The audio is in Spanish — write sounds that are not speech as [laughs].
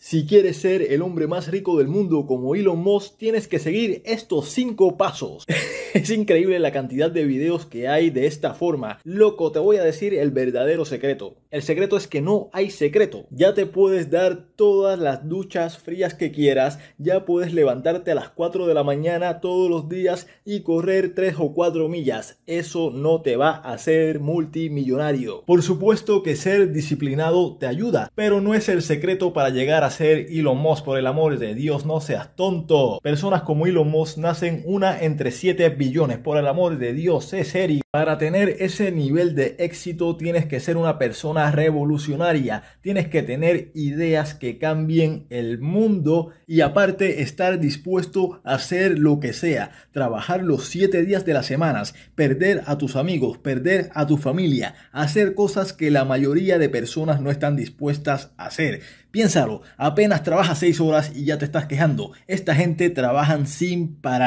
Si quieres ser el hombre más rico del mundo como Elon Musk, tienes que seguir estos cinco pasos. [laughs] es increíble la cantidad de videos que hay de esta forma. Loco, te voy a decir el verdadero secreto. El secreto es que no hay secreto. Ya te puedes dar todas las duchas frías que quieras, ya puedes levantarte a las 4 de la mañana todos los días y correr 3 o 4 millas. Eso no te va a hacer multimillonario. Por supuesto que ser disciplinado te ayuda, pero no es el secreto para llegar a ser Elon Musk, por el amor de Dios, no seas tonto. Personas como Elon Musk nacen una entre 7 billones, por el amor de Dios, es serio. Para tener ese nivel de éxito tienes que ser una persona revolucionaria, tienes que tener ideas que cambien el mundo y aparte estar dispuesto a hacer lo que sea, trabajar los 7 días de las semanas, perder a tus amigos, perder a tu familia, hacer cosas que la mayoría de personas no están dispuestas a hacer. Piénsalo, apenas trabajas 6 horas y ya te estás quejando, esta gente trabajan sin parar.